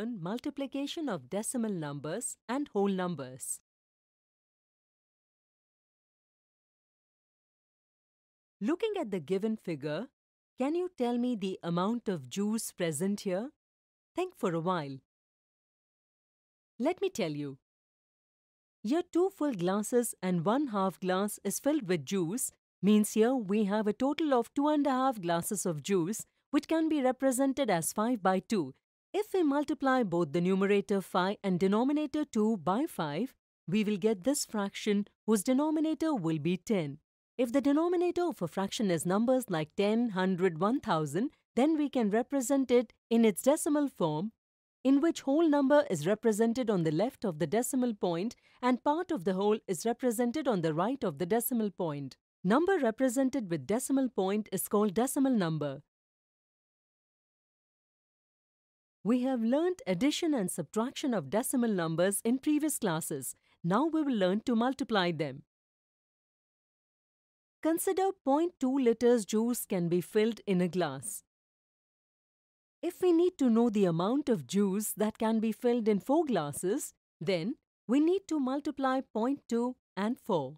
learn multiplication of decimal numbers and whole numbers. Looking at the given figure, can you tell me the amount of juice present here? Think for a while. Let me tell you. Here two full glasses and one half glass is filled with juice means here we have a total of two and a half glasses of juice which can be represented as 5 by 2 if we multiply both the numerator 5 and denominator 2 by 5, we will get this fraction whose denominator will be 10. If the denominator of a fraction is numbers like 10, 100, 1000, then we can represent it in its decimal form, in which whole number is represented on the left of the decimal point and part of the whole is represented on the right of the decimal point. Number represented with decimal point is called decimal number. We have learnt addition and subtraction of decimal numbers in previous classes. Now we will learn to multiply them. Consider 0.2 liters juice can be filled in a glass. If we need to know the amount of juice that can be filled in 4 glasses, then we need to multiply 0.2 and 4.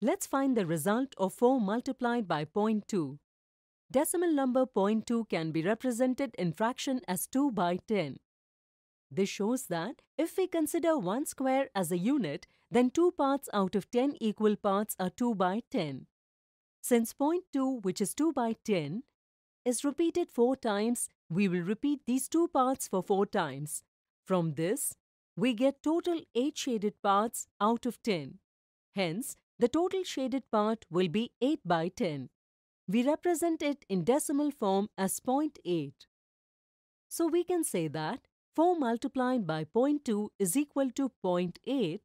Let's find the result of 4 multiplied by 0.2 decimal number 0.2 can be represented in fraction as 2 by 10. This shows that if we consider 1 square as a unit, then 2 parts out of 10 equal parts are 2 by 10. Since 0.2, which is 2 by 10, is repeated 4 times, we will repeat these two parts for 4 times. From this, we get total 8 shaded parts out of 10. Hence, the total shaded part will be 8 by 10. We represent it in decimal form as 0.8. So we can say that 4 multiplied by 0.2 is equal to 0.8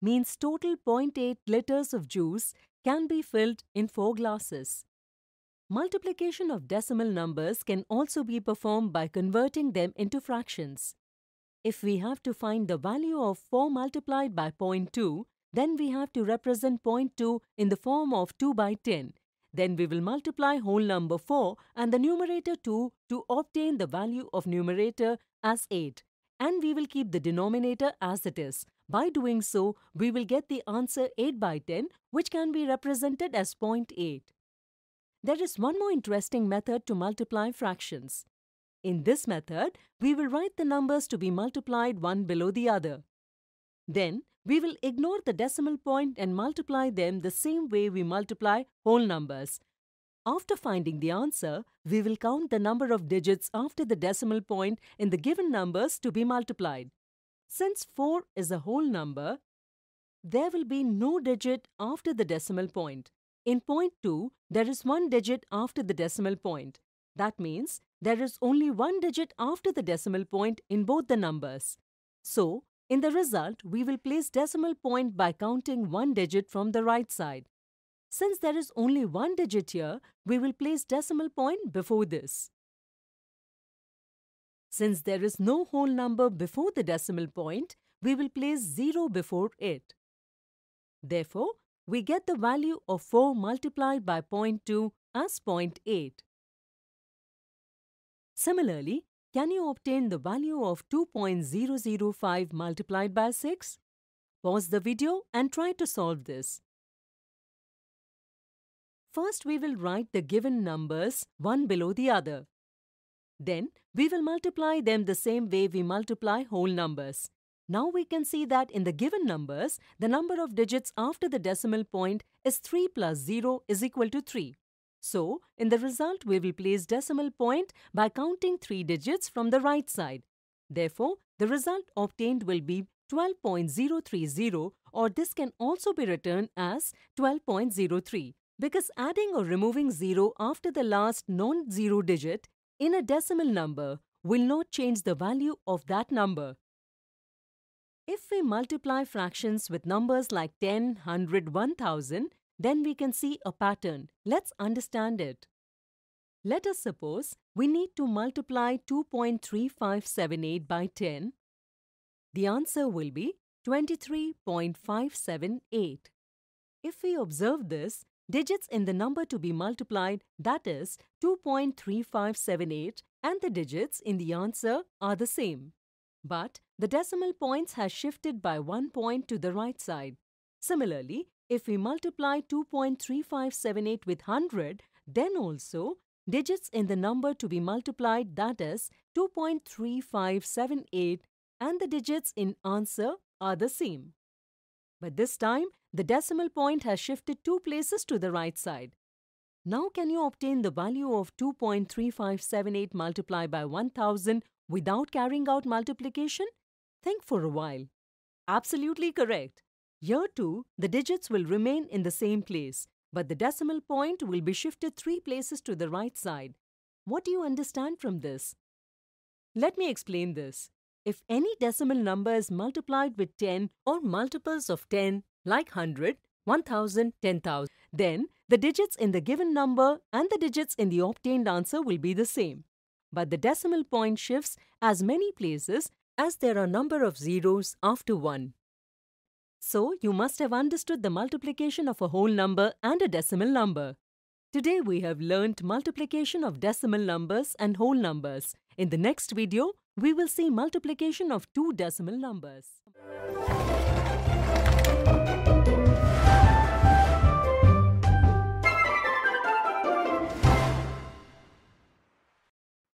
means total 0.8 liters of juice can be filled in 4 glasses. Multiplication of decimal numbers can also be performed by converting them into fractions. If we have to find the value of 4 multiplied by 0.2, then we have to represent 0.2 in the form of 2 by 10, then we will multiply whole number 4 and the numerator 2 to obtain the value of numerator as 8. And we will keep the denominator as it is. By doing so, we will get the answer 8 by 10 which can be represented as 0.8. There is one more interesting method to multiply fractions. In this method, we will write the numbers to be multiplied one below the other. Then, we will ignore the decimal point and multiply them the same way we multiply whole numbers. After finding the answer, we will count the number of digits after the decimal point in the given numbers to be multiplied. Since 4 is a whole number, there will be no digit after the decimal point. In point 2, there is one digit after the decimal point. That means there is only one digit after the decimal point in both the numbers. So, in the result, we will place decimal point by counting one digit from the right side. Since there is only one digit here, we will place decimal point before this. Since there is no whole number before the decimal point, we will place 0 before it. Therefore, we get the value of 4 multiplied by 0.2 as 0.8. Similarly, can you obtain the value of 2.005 multiplied by 6? Pause the video and try to solve this. First, we will write the given numbers one below the other. Then, we will multiply them the same way we multiply whole numbers. Now we can see that in the given numbers, the number of digits after the decimal point is 3 plus 0 is equal to 3. So, in the result, we replace decimal point by counting three digits from the right side. Therefore, the result obtained will be 12.030 or this can also be written as 12.03 because adding or removing 0 after the last non-zero digit in a decimal number will not change the value of that number. If we multiply fractions with numbers like 10, 100, 1000, then we can see a pattern. Let's understand it. Let us suppose we need to multiply 2.3578 by 10. The answer will be 23.578. If we observe this, digits in the number to be multiplied, that is 2.3578, and the digits in the answer are the same. But the decimal points has shifted by one point to the right side. Similarly, if we multiply 2.3578 with 100, then also digits in the number to be multiplied that is 2.3578 and the digits in answer are the same. But this time, the decimal point has shifted two places to the right side. Now can you obtain the value of 2.3578 multiplied by 1000 without carrying out multiplication? Think for a while. Absolutely correct. Year 2, the digits will remain in the same place, but the decimal point will be shifted three places to the right side. What do you understand from this? Let me explain this. If any decimal number is multiplied with 10 or multiples of 10, like 100, 1000, 10,000, then the digits in the given number and the digits in the obtained answer will be the same. But the decimal point shifts as many places as there are number of zeros after 1. So you must have understood the multiplication of a whole number and a decimal number. Today we have learnt multiplication of decimal numbers and whole numbers. In the next video, we will see multiplication of two decimal numbers.